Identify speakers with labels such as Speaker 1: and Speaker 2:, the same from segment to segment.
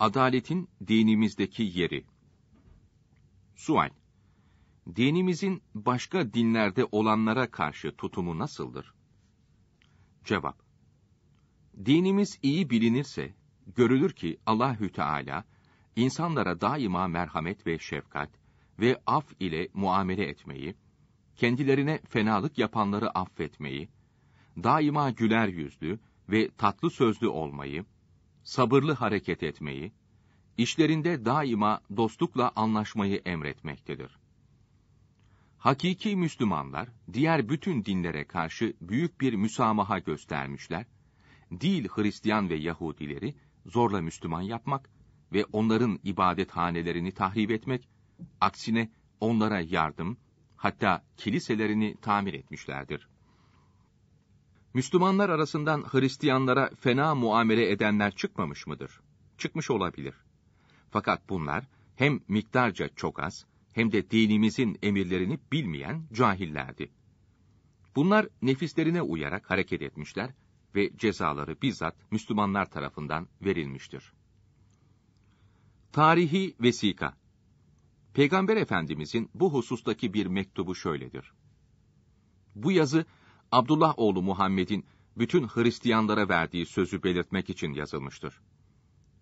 Speaker 1: Adaletin dinimizdeki yeri. Sual: Dinimizin başka dinlerde olanlara karşı tutumu nasıldır? Cevap: Dinimiz iyi bilinirse görülür ki Allahü Teala insanlara daima merhamet ve şefkat ve af ile muamele etmeyi, kendilerine fenalık yapanları affetmeyi, daima güler yüzlü ve tatlı sözlü olmayı, sabırlı hareket etmeyi, işlerinde daima dostlukla anlaşmayı emretmektedir. Hakiki Müslümanlar, diğer bütün dinlere karşı büyük bir müsamaha göstermişler, değil Hristiyan ve Yahudileri zorla Müslüman yapmak ve onların ibadethanelerini tahrip etmek, aksine onlara yardım, hatta kiliselerini tamir etmişlerdir. Müslümanlar arasından Hristiyanlara fena muamele edenler çıkmamış mıdır? Çıkmış olabilir. Fakat bunlar hem miktarca çok az hem de dinimizin emirlerini bilmeyen cahillerdi. Bunlar nefislerine uyarak hareket etmişler ve cezaları bizzat Müslümanlar tarafından verilmiştir. Tarihi Vesika Peygamber Efendimizin bu husustaki bir mektubu şöyledir. Bu yazı Abdullah oğlu Muhammed'in bütün Hristiyanlara verdiği sözü belirtmek için yazılmıştır.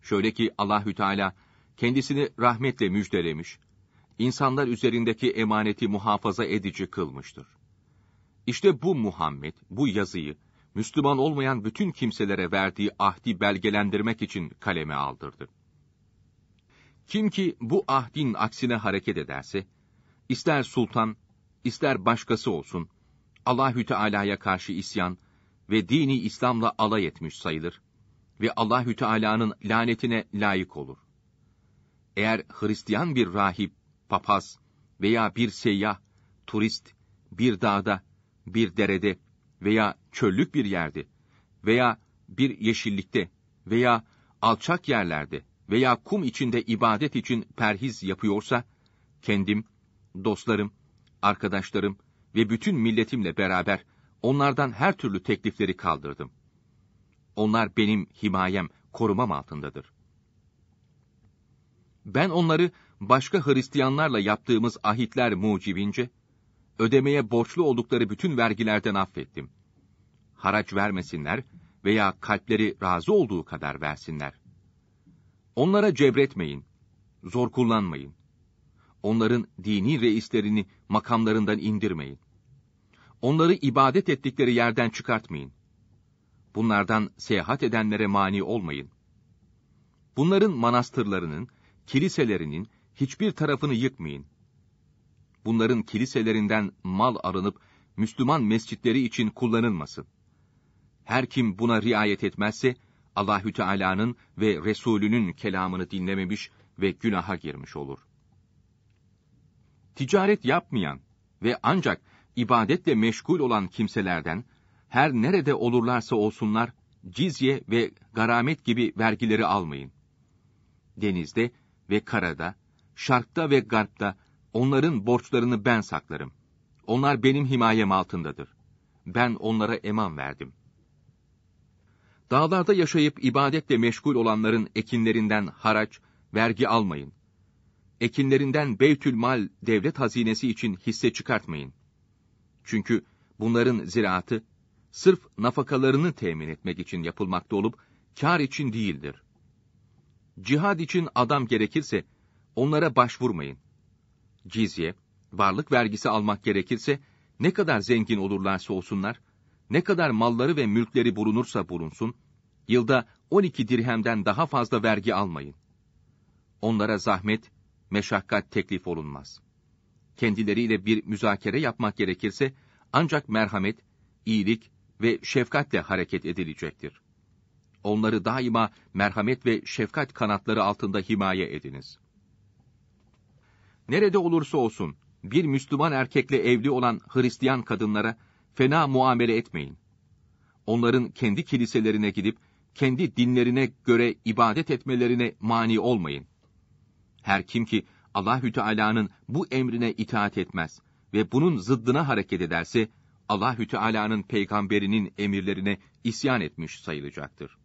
Speaker 1: Şöyle ki Allahü Teala kendisini rahmetle müjdelemiş, insanlar üzerindeki emaneti muhafaza edici kılmıştır. İşte bu Muhammed, bu yazıyı Müslüman olmayan bütün kimselere verdiği ahdi belgelendirmek için kaleme aldırdı. Kim ki bu ahdin aksine hareket ederse, ister sultan, ister başkası olsun, Allahü Teala'ya karşı isyan ve dini İslam'la alay etmiş sayılır ve Allahü Teala'nın lanetine layık olur. Eğer Hristiyan bir rahip, papaz veya bir seyyah, turist bir dağda, bir derede veya çöllük bir yerde veya bir yeşillikte veya alçak yerlerde veya kum içinde ibadet için perhiz yapıyorsa, kendim, dostlarım, arkadaşlarım ve bütün milletimle beraber onlardan her türlü teklifleri kaldırdım. Onlar benim himayem, korumam altındadır. Ben onları başka Hristiyanlarla yaptığımız ahitler mucibince, ödemeye borçlu oldukları bütün vergilerden affettim. Haraç vermesinler veya kalpleri razı olduğu kadar versinler. Onlara cebretmeyin, zor kullanmayın. Onların dini reislerini makamlarından indirmeyin onları ibadet ettikleri yerden çıkartmayın. Bunlardan seyahat edenlere mani olmayın. Bunların manastırlarının, kiliselerinin hiçbir tarafını yıkmayın. Bunların kiliselerinden mal arınıp Müslüman mescitleri için kullanılmasın. Her kim buna riayet etmezse Allahü Teala'nın ve Resulünün kelamını dinlememiş ve günaha girmiş olur. Ticaret yapmayan ve ancak ibadetle meşgul olan kimselerden, her nerede olurlarsa olsunlar, cizye ve garamet gibi vergileri almayın. Denizde ve karada, şarkta ve garpta onların borçlarını ben saklarım. Onlar benim himayem altındadır. Ben onlara eman verdim. Dağlarda yaşayıp ibadetle meşgul olanların ekinlerinden haraç, vergi almayın. Ekinlerinden Beytül Mal devlet hazinesi için hisse çıkartmayın. Çünkü bunların ziraatı sırf nafakalarını temin etmek için yapılmakta olup kar için değildir. Cihad için adam gerekirse onlara başvurmayın. Cizye, varlık vergisi almak gerekirse ne kadar zengin olurlarsa olsunlar, ne kadar malları ve mülkleri bulunursa bulunsun, yılda 12 dirhemden daha fazla vergi almayın. Onlara zahmet, meşakkat teklif olunmaz.'' kendileriyle bir müzakere yapmak gerekirse ancak merhamet, iyilik ve şefkatle hareket edilecektir. Onları daima merhamet ve şefkat kanatları altında himaye ediniz. Nerede olursa olsun bir Müslüman erkekle evli olan Hristiyan kadınlara fena muamele etmeyin. Onların kendi kiliselerine gidip kendi dinlerine göre ibadet etmelerine mani olmayın. Her kim ki Allahü Teala'nın bu emrine itaat etmez ve bunun zıddına hareket ederse Allahü Teala'nın peygamberinin emirlerine isyan etmiş sayılacaktır.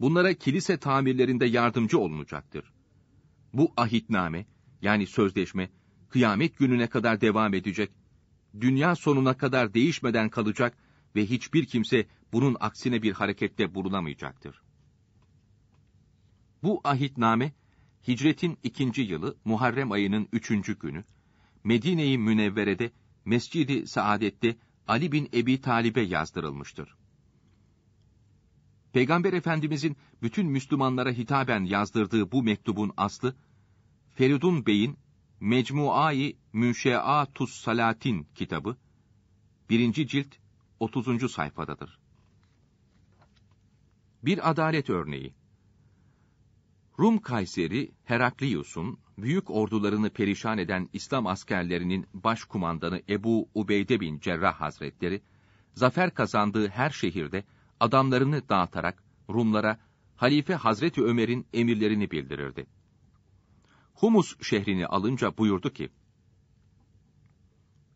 Speaker 1: Bunlara kilise tamirlerinde yardımcı olunacaktır. Bu ahitname yani sözleşme kıyamet gününe kadar devam edecek, dünya sonuna kadar değişmeden kalacak ve hiçbir kimse bunun aksine bir harekette bulunamayacaktır. Bu ahitname Hicretin ikinci yılı Muharrem ayının üçüncü günü, Medine-i Münevvere'de Mescidi Saadet'te Ali bin Ebi Talib'e yazdırılmıştır. Peygamber Efendimizin bütün Müslümanlara hitaben yazdırdığı bu mektubun aslı, Feridun Bey'in Mecmuai Münşeatus Salatin kitabı, birinci cilt 30. sayfadadır. Bir adalet örneği. Rum Kayseri, Heraklius'un, büyük ordularını perişan eden İslam askerlerinin başkumandanı Ebu Ubeyde bin Cerrah Hazretleri, zafer kazandığı her şehirde adamlarını dağıtarak Rumlara Halife Hazreti Ömer'in emirlerini bildirirdi. Humus şehrini alınca buyurdu ki,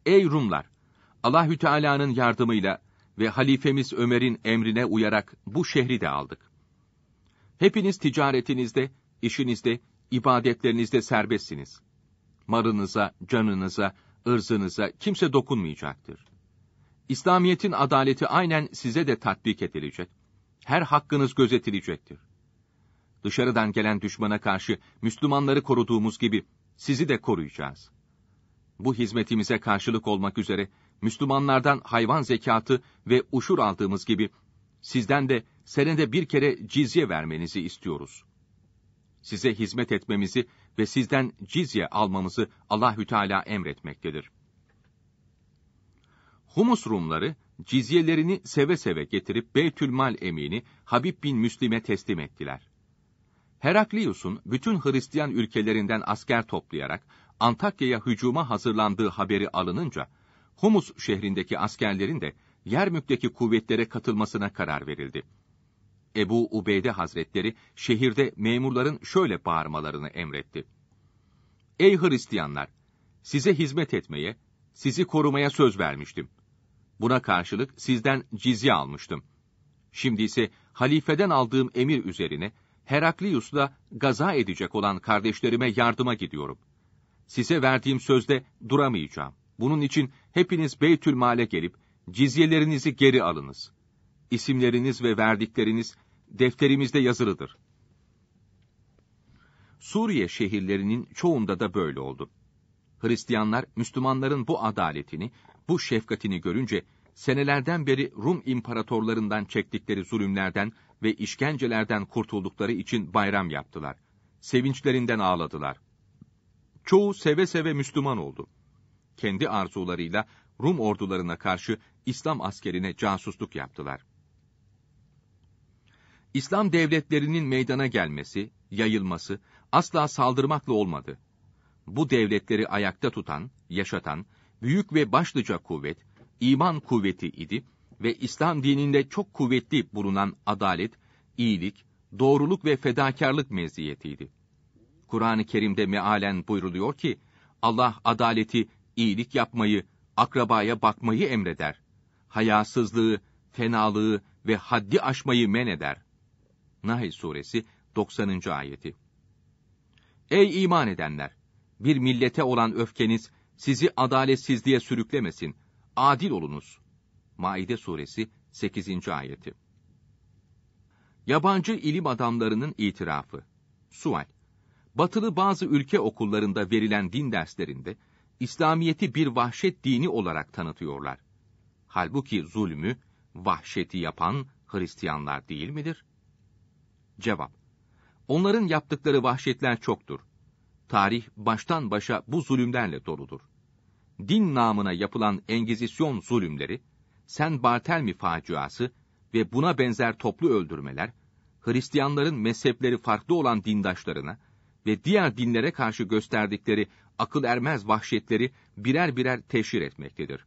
Speaker 1: Ey Rumlar! Allahü Teala'nın yardımıyla ve halifemiz Ömer'in emrine uyarak bu şehri de aldık. Hepiniz ticaretinizde, işinizde, ibadetlerinizde serbestsiniz. Marınıza, canınıza, ırzınıza kimse dokunmayacaktır. İslamiyet'in adaleti aynen size de tatbik edilecek. Her hakkınız gözetilecektir. Dışarıdan gelen düşmana karşı Müslümanları koruduğumuz gibi sizi de koruyacağız. Bu hizmetimize karşılık olmak üzere Müslümanlardan hayvan zekatı ve uşur aldığımız gibi Sizden de senede bir kere cizye vermenizi istiyoruz. Size hizmet etmemizi ve sizden cizye almamızı Allahü Teala emretmektedir. Humus Rumları cizyelerini seve seve getirip Beytülmal emini Habib bin Müslim'e teslim ettiler. Heraklius'un bütün Hristiyan ülkelerinden asker toplayarak Antakya'ya hücuma hazırlandığı haberi alınınca, Humus şehrindeki askerlerin de Yermük'teki kuvvetlere katılmasına karar verildi. Ebu Ubeyde Hazretleri şehirde memurların şöyle bağırmalarını emretti. Ey Hristiyanlar! Size hizmet etmeye, sizi korumaya söz vermiştim. Buna karşılık sizden cizye almıştım. Şimdi ise halifeden aldığım emir üzerine Heraklius'la gaza edecek olan kardeşlerime yardıma gidiyorum. Size verdiğim sözde duramayacağım. Bunun için hepiniz Beytülmale gelip Cizyelerinizi geri alınız. İsimleriniz ve verdikleriniz defterimizde yazılıdır. Suriye şehirlerinin çoğunda da böyle oldu. Hristiyanlar Müslümanların bu adaletini, bu şefkatini görünce senelerden beri Rum imparatorlarından çektikleri zulümlerden ve işkencelerden kurtuldukları için bayram yaptılar. Sevinçlerinden ağladılar. Çoğu seve seve Müslüman oldu. Kendi arzularıyla Rum ordularına karşı İslam askerine casusluk yaptılar. İslam devletlerinin meydana gelmesi, yayılması asla saldırmakla olmadı. Bu devletleri ayakta tutan, yaşatan, büyük ve başlıca kuvvet, iman kuvveti idi ve İslam dininde çok kuvvetli bulunan adalet, iyilik, doğruluk ve fedakarlık meziyetiydi. Kur'an-ı Kerim'de mealen buyruluyor ki, Allah adaleti, iyilik yapmayı, akrabaya bakmayı emreder hayasızlığı, fenalığı ve haddi aşmayı men eder. Nahl Suresi 90. ayeti. Ey iman edenler! Bir millete olan öfkeniz sizi adaletsizliğe sürüklemesin. Adil olunuz. Maide Suresi 8. ayeti. Yabancı ilim adamlarının itirafı. Sual. Batılı bazı ülke okullarında verilen din derslerinde İslamiyeti bir vahşet dini olarak tanıtıyorlar. Halbuki zulmü, vahşeti yapan Hristiyanlar değil midir? Cevap: Onların yaptıkları vahşetler çoktur. Tarih baştan başa bu zulümlerle doludur. Din namına yapılan Engizisyon zulümleri, Sen Bartelmi faciası ve buna benzer toplu öldürmeler, Hristiyanların mezhepleri farklı olan dindaşlarına ve diğer dinlere karşı gösterdikleri akıl ermez vahşetleri birer birer teşhir etmektedir.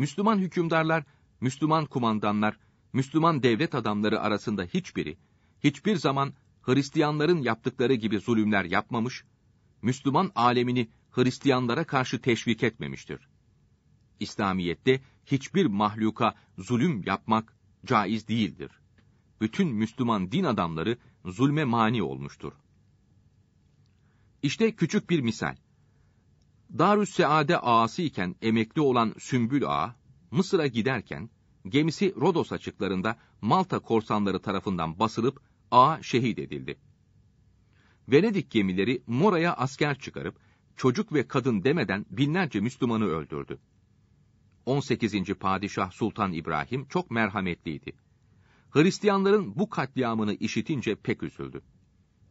Speaker 1: Müslüman hükümdarlar, Müslüman kumandanlar, Müslüman devlet adamları arasında hiçbiri, hiçbir zaman Hristiyanların yaptıkları gibi zulümler yapmamış, Müslüman alemini Hristiyanlara karşı teşvik etmemiştir. İslamiyet'te hiçbir mahluka zulüm yapmak caiz değildir. Bütün Müslüman din adamları zulme mani olmuştur. İşte küçük bir misal. Darüsseade ağası iken emekli olan Sümbül Ağa, Mısır'a giderken gemisi Rodos açıklarında Malta korsanları tarafından basılıp Ağa şehit edildi. Venedik gemileri Mora'ya asker çıkarıp çocuk ve kadın demeden binlerce Müslümanı öldürdü. 18. Padişah Sultan İbrahim çok merhametliydi. Hristiyanların bu katliamını işitince pek üzüldü.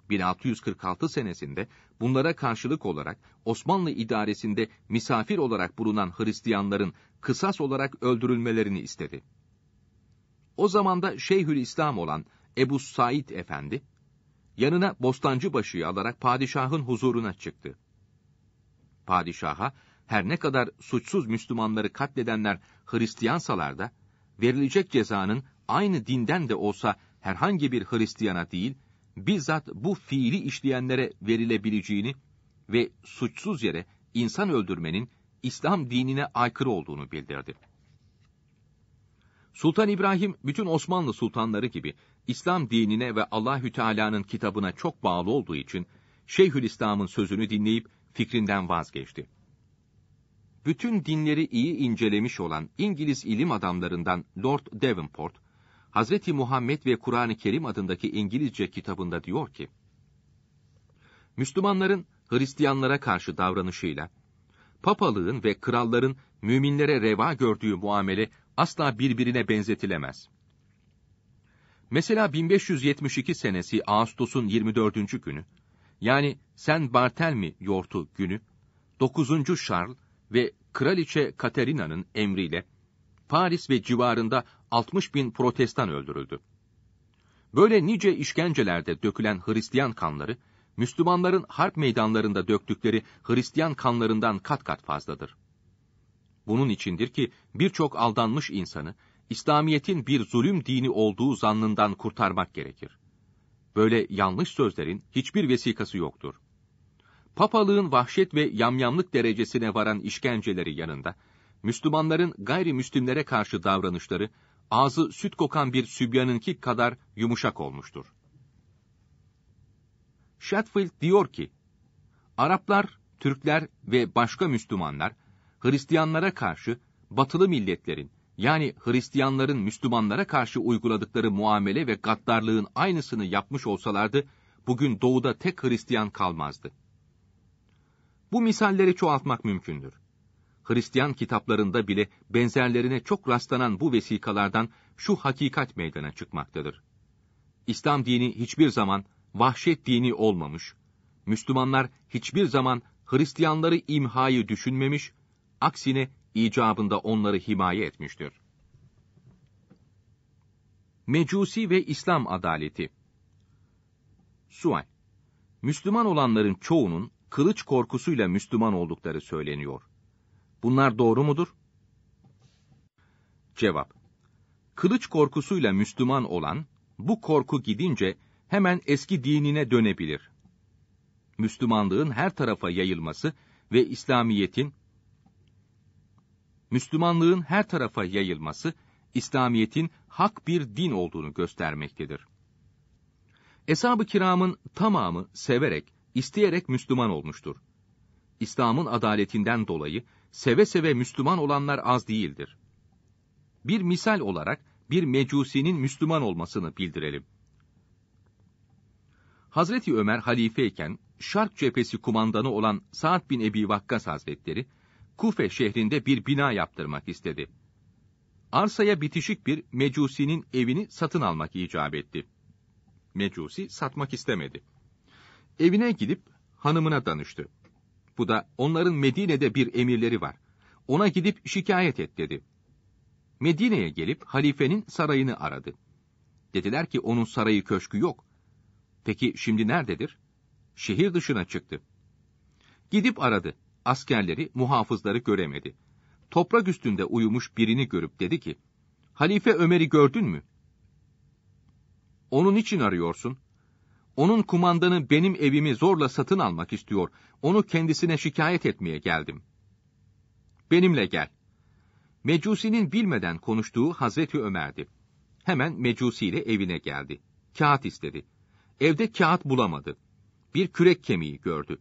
Speaker 1: 1646 senesinde bunlara karşılık olarak Osmanlı idaresinde misafir olarak bulunan Hristiyanların kısas olarak öldürülmelerini istedi. O zamanda Şeyhül İslam olan Ebu Said Efendi, yanına bostancı Bostancıbaşı'yı alarak padişahın huzuruna çıktı. Padişaha, her ne kadar suçsuz Müslümanları katledenler Hristiyansalar da, verilecek cezanın aynı dinden de olsa herhangi bir Hristiyana değil, bizzat bu fiili işleyenlere verilebileceğini ve suçsuz yere insan öldürmenin İslam dinine aykırı olduğunu bildirdi. Sultan İbrahim bütün Osmanlı sultanları gibi İslam dinine ve Allahü Teala'nın kitabına çok bağlı olduğu için Şeyhülislam'ın sözünü dinleyip fikrinden vazgeçti. Bütün dinleri iyi incelemiş olan İngiliz ilim adamlarından Lord Davenport Hazreti Muhammed ve Kur'an-ı Kerim adındaki İngilizce kitabında diyor ki, Müslümanların Hristiyanlara karşı davranışıyla, papalığın ve kralların müminlere reva gördüğü muamele asla birbirine benzetilemez. Mesela 1572 senesi Ağustos'un 24. günü, yani Sen Bartelmi yortu günü, 9. Charles ve Kraliçe Katerina'nın emriyle Paris ve civarında 60 bin protestan öldürüldü. Böyle nice işkencelerde dökülen Hristiyan kanları, Müslümanların harp meydanlarında döktükleri Hristiyan kanlarından kat kat fazladır. Bunun içindir ki birçok aldanmış insanı, İslamiyet'in bir zulüm dini olduğu zannından kurtarmak gerekir. Böyle yanlış sözlerin hiçbir vesikası yoktur. Papalığın vahşet ve yamyamlık derecesine varan işkenceleri yanında, Müslümanların gayrimüslimlere karşı davranışları, ağzı süt kokan bir sübyanınki kadar yumuşak olmuştur. Shatfield diyor ki, Araplar, Türkler ve başka Müslümanlar, Hristiyanlara karşı batılı milletlerin, yani Hristiyanların Müslümanlara karşı uyguladıkları muamele ve gaddarlığın aynısını yapmış olsalardı, bugün doğuda tek Hristiyan kalmazdı. Bu misalleri çoğaltmak mümkündür. Hristiyan kitaplarında bile benzerlerine çok rastlanan bu vesikalardan şu hakikat meydana çıkmaktadır. İslam dini hiçbir zaman vahşet dini olmamış, Müslümanlar hiçbir zaman Hristiyanları imhayı düşünmemiş, aksine icabında onları himaye etmiştir. Mecusi ve İslam adaleti Sual Müslüman olanların çoğunun kılıç korkusuyla Müslüman oldukları söyleniyor. Bunlar doğru mudur? Cevap Kılıç korkusuyla Müslüman olan, bu korku gidince hemen eski dinine dönebilir. Müslümanlığın her tarafa yayılması ve İslamiyet'in Müslümanlığın her tarafa yayılması, İslamiyet'in hak bir din olduğunu göstermektedir. Eshab-ı kiramın tamamı severek, isteyerek Müslüman olmuştur. İslam'ın adaletinden dolayı seve seve Müslüman olanlar az değildir. Bir misal olarak bir mecusinin Müslüman olmasını bildirelim. Hazreti Ömer halifeyken Şark cephesi kumandanı olan Sa'd bin Ebi Vakkas Hazretleri, Kufe şehrinde bir bina yaptırmak istedi. Arsaya bitişik bir mecusinin evini satın almak icap etti. Mecusi satmak istemedi. Evine gidip hanımına danıştı. Bu da onların Medine'de bir emirleri var. Ona gidip şikayet et dedi. Medine'ye gelip halifenin sarayını aradı. Dediler ki onun sarayı köşkü yok. Peki şimdi nerededir? Şehir dışına çıktı. Gidip aradı. Askerleri, muhafızları göremedi. Toprak üstünde uyumuş birini görüp dedi ki, Halife Ömer'i gördün mü? Onun için arıyorsun. Onun kumandanı benim evimi zorla satın almak istiyor. Onu kendisine şikayet etmeye geldim. Benimle gel. Mecusi'nin bilmeden konuştuğu Hazreti Ömer'di. Hemen Mecusi ile evine geldi. Kağıt istedi. Evde kağıt bulamadı. Bir kürek kemiği gördü.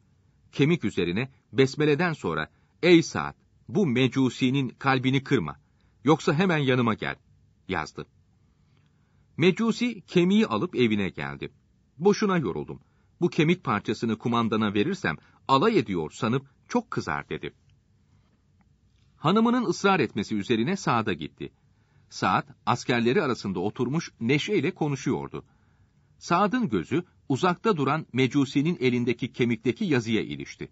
Speaker 1: Kemik üzerine besmeleden sonra, Ey saat, bu Mecusi'nin kalbini kırma. Yoksa hemen yanıma gel, yazdı. Mecusi kemiği alıp evine geldi. Boşuna yoruldum. Bu kemik parçasını kumandana verirsem alay ediyor sanıp çok kızar dedi. Hanımının ısrar etmesi üzerine Saad'a gitti. Saad, askerleri arasında oturmuş neşeyle konuşuyordu. Saad'ın gözü uzakta duran Mecusi'nin elindeki kemikteki yazıya ilişti.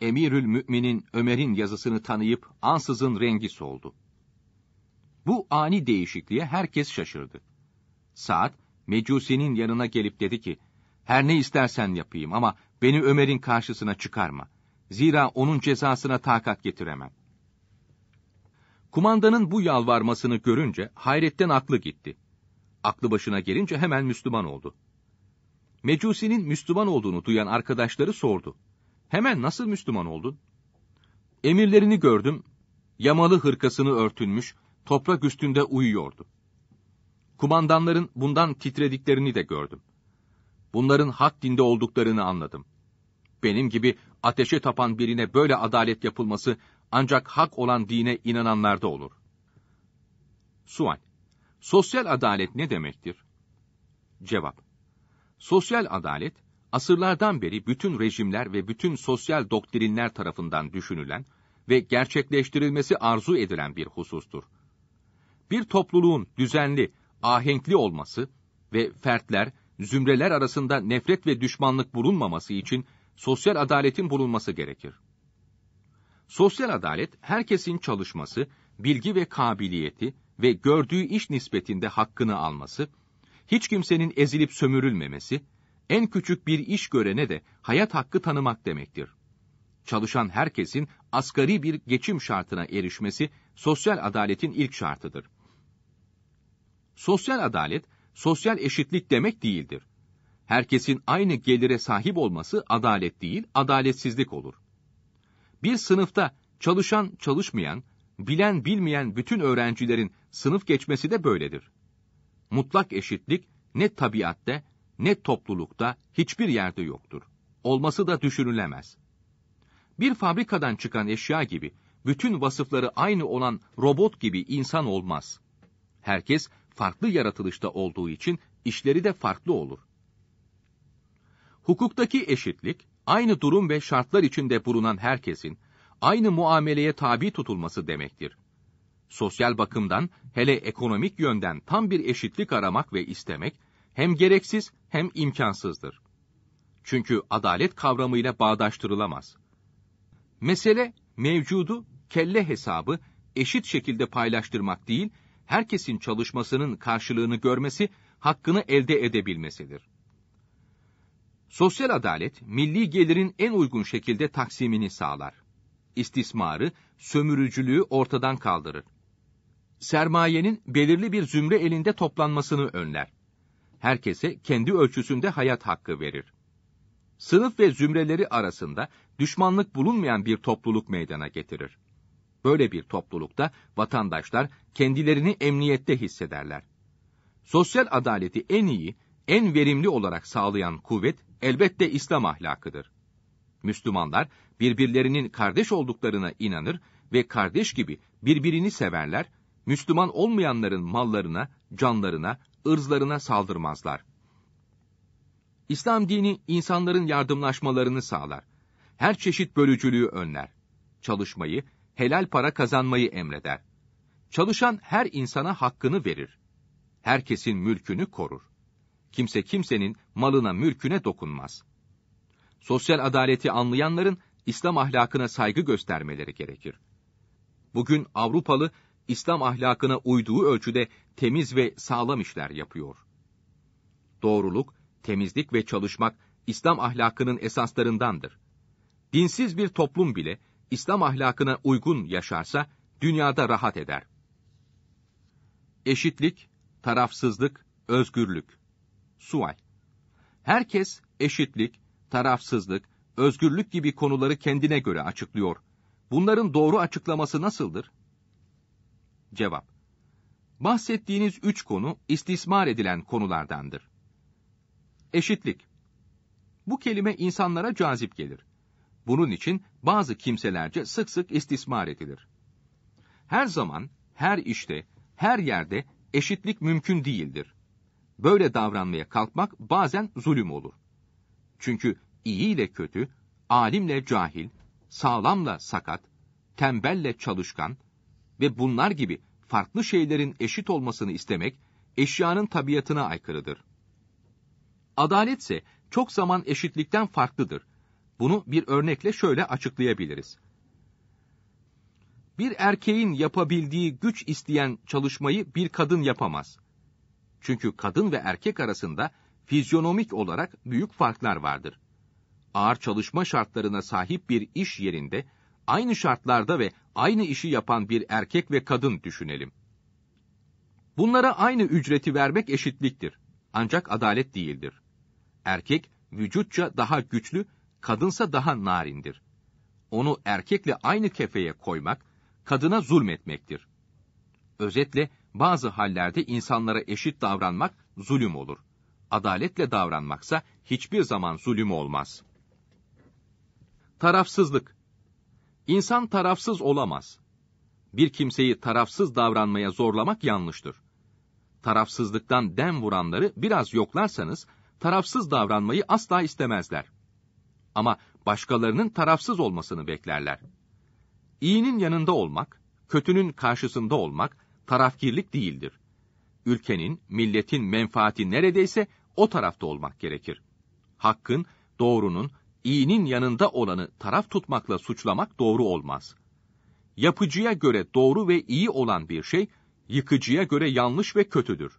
Speaker 1: Emirül Mü'minin Ömer'in yazısını tanıyıp ansızın rengi soldu. Bu ani değişikliğe herkes şaşırdı. Saad, Mecusi'nin yanına gelip dedi ki, her ne istersen yapayım ama beni Ömer'in karşısına çıkarma. Zira onun cezasına takat getiremem. Kumandanın bu yalvarmasını görünce hayretten aklı gitti. Aklı başına gelince hemen Müslüman oldu. Mecusi'nin Müslüman olduğunu duyan arkadaşları sordu. Hemen nasıl Müslüman oldun? Emirlerini gördüm, yamalı hırkasını örtünmüş, toprak üstünde uyuyordu. Kumandanların bundan titrediklerini de gördüm. Bunların hak dinde olduklarını anladım. Benim gibi ateşe tapan birine böyle adalet yapılması ancak hak olan dine inananlarda olur. Sual. Sosyal adalet ne demektir? Cevap. Sosyal adalet, asırlardan beri bütün rejimler ve bütün sosyal doktrinler tarafından düşünülen ve gerçekleştirilmesi arzu edilen bir husustur. Bir topluluğun düzenli, ahenkli olması ve fertler, zümreler arasında nefret ve düşmanlık bulunmaması için sosyal adaletin bulunması gerekir. Sosyal adalet, herkesin çalışması, bilgi ve kabiliyeti ve gördüğü iş nispetinde hakkını alması, hiç kimsenin ezilip sömürülmemesi, en küçük bir iş görene de hayat hakkı tanımak demektir. Çalışan herkesin asgari bir geçim şartına erişmesi sosyal adaletin ilk şartıdır. Sosyal adalet, sosyal eşitlik demek değildir. Herkesin aynı gelire sahip olması adalet değil, adaletsizlik olur. Bir sınıfta çalışan çalışmayan, bilen bilmeyen bütün öğrencilerin sınıf geçmesi de böyledir. Mutlak eşitlik ne tabiatte ne toplulukta hiçbir yerde yoktur. Olması da düşünülemez. Bir fabrikadan çıkan eşya gibi bütün vasıfları aynı olan robot gibi insan olmaz. Herkes farklı yaratılışta olduğu için işleri de farklı olur. Hukuktaki eşitlik, aynı durum ve şartlar içinde bulunan herkesin aynı muameleye tabi tutulması demektir. Sosyal bakımdan, hele ekonomik yönden tam bir eşitlik aramak ve istemek hem gereksiz hem imkansızdır. Çünkü adalet kavramıyla bağdaştırılamaz. Mesele mevcudu kelle hesabı eşit şekilde paylaştırmak değil, herkesin çalışmasının karşılığını görmesi, hakkını elde edebilmesidir. Sosyal adalet, milli gelirin en uygun şekilde taksimini sağlar. İstismarı, sömürücülüğü ortadan kaldırır. Sermayenin belirli bir zümre elinde toplanmasını önler. Herkese kendi ölçüsünde hayat hakkı verir. Sınıf ve zümreleri arasında düşmanlık bulunmayan bir topluluk meydana getirir. Böyle bir toplulukta vatandaşlar kendilerini emniyette hissederler. Sosyal adaleti en iyi, en verimli olarak sağlayan kuvvet elbette İslam ahlakıdır. Müslümanlar birbirlerinin kardeş olduklarına inanır ve kardeş gibi birbirini severler, Müslüman olmayanların mallarına, canlarına, ırzlarına saldırmazlar. İslam dini insanların yardımlaşmalarını sağlar. Her çeşit bölücülüğü önler. Çalışmayı, helal para kazanmayı emreder. Çalışan her insana hakkını verir. Herkesin mülkünü korur. Kimse kimsenin malına mülküne dokunmaz. Sosyal adaleti anlayanların İslam ahlakına saygı göstermeleri gerekir. Bugün Avrupalı İslam ahlakına uyduğu ölçüde temiz ve sağlam işler yapıyor. Doğruluk, temizlik ve çalışmak İslam ahlakının esaslarındandır. Dinsiz bir toplum bile İslam ahlakına uygun yaşarsa dünyada rahat eder. Eşitlik, tarafsızlık, özgürlük. Sual. Herkes eşitlik, tarafsızlık, özgürlük gibi konuları kendine göre açıklıyor. Bunların doğru açıklaması nasıldır? Cevap. Bahsettiğiniz üç konu istismar edilen konulardandır. Eşitlik. Bu kelime insanlara cazip gelir. Bunun için bazı kimselerce sık sık istismar edilir. Her zaman, her işte, her yerde eşitlik mümkün değildir. Böyle davranmaya kalkmak bazen zulüm olur. Çünkü iyi ile kötü, alimle cahil, sağlamla sakat, tembelle çalışkan ve bunlar gibi farklı şeylerin eşit olmasını istemek eşyanın tabiatına aykırıdır. Adalet ise çok zaman eşitlikten farklıdır bunu bir örnekle şöyle açıklayabiliriz. Bir erkeğin yapabildiği güç isteyen çalışmayı bir kadın yapamaz. Çünkü kadın ve erkek arasında fizyonomik olarak büyük farklar vardır. Ağır çalışma şartlarına sahip bir iş yerinde aynı şartlarda ve aynı işi yapan bir erkek ve kadın düşünelim. Bunlara aynı ücreti vermek eşitliktir. Ancak adalet değildir. Erkek vücutça daha güçlü kadınsa daha narindir. Onu erkekle aynı kefeye koymak, kadına zulmetmektir. Özetle bazı hallerde insanlara eşit davranmak zulüm olur. Adaletle davranmaksa hiçbir zaman zulüm olmaz. Tarafsızlık İnsan tarafsız olamaz. Bir kimseyi tarafsız davranmaya zorlamak yanlıştır. Tarafsızlıktan dem vuranları biraz yoklarsanız, tarafsız davranmayı asla istemezler ama başkalarının tarafsız olmasını beklerler. İyinin yanında olmak, kötünün karşısında olmak tarafkirlik değildir. Ülkenin, milletin menfaati neredeyse o tarafta olmak gerekir. Hakkın, doğrunun, iyinin yanında olanı taraf tutmakla suçlamak doğru olmaz. Yapıcıya göre doğru ve iyi olan bir şey, yıkıcıya göre yanlış ve kötüdür.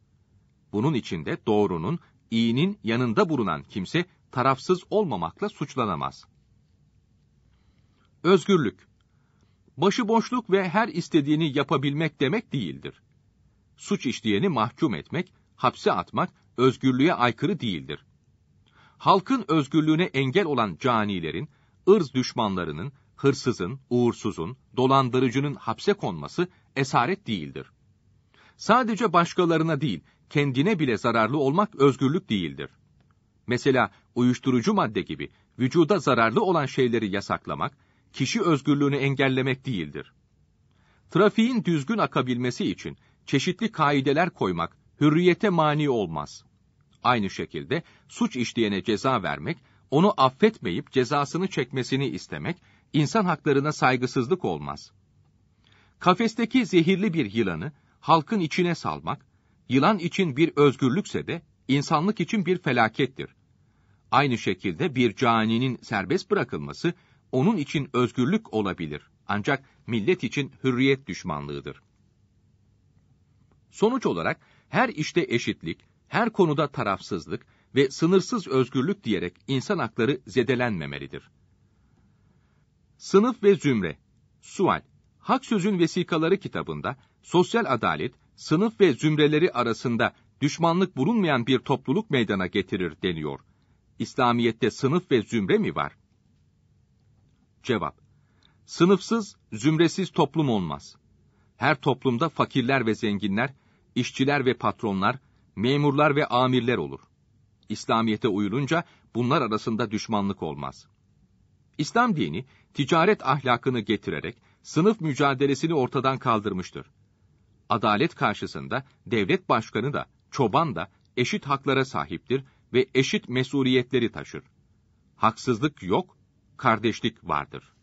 Speaker 1: Bunun içinde doğrunun, iyinin yanında bulunan kimse tarafsız olmamakla suçlanamaz. Özgürlük Başıboşluk ve her istediğini yapabilmek demek değildir. Suç işleyeni mahkum etmek, hapse atmak özgürlüğe aykırı değildir. Halkın özgürlüğüne engel olan canilerin, ırz düşmanlarının, hırsızın, uğursuzun, dolandırıcının hapse konması esaret değildir. Sadece başkalarına değil, kendine bile zararlı olmak özgürlük değildir. Mesela uyuşturucu madde gibi vücuda zararlı olan şeyleri yasaklamak, kişi özgürlüğünü engellemek değildir. Trafiğin düzgün akabilmesi için çeşitli kaideler koymak hürriyete mani olmaz. Aynı şekilde suç işleyene ceza vermek, onu affetmeyip cezasını çekmesini istemek, insan haklarına saygısızlık olmaz. Kafesteki zehirli bir yılanı halkın içine salmak, yılan için bir özgürlükse de insanlık için bir felakettir. Aynı şekilde bir caninin serbest bırakılması onun için özgürlük olabilir ancak millet için hürriyet düşmanlığıdır. Sonuç olarak her işte eşitlik, her konuda tarafsızlık ve sınırsız özgürlük diyerek insan hakları zedelenmemelidir. Sınıf ve Zümre Sual Hak Sözün Vesikaları kitabında sosyal adalet, sınıf ve zümreleri arasında düşmanlık bulunmayan bir topluluk meydana getirir deniyor. İslamiyet'te sınıf ve zümre mi var? Cevap Sınıfsız, zümresiz toplum olmaz. Her toplumda fakirler ve zenginler, işçiler ve patronlar, memurlar ve amirler olur. İslamiyet'e uyulunca bunlar arasında düşmanlık olmaz. İslam dini, ticaret ahlakını getirerek sınıf mücadelesini ortadan kaldırmıştır. Adalet karşısında devlet başkanı da, çoban da eşit haklara sahiptir ve eşit mesuliyetleri taşır. Haksızlık yok, kardeşlik vardır.''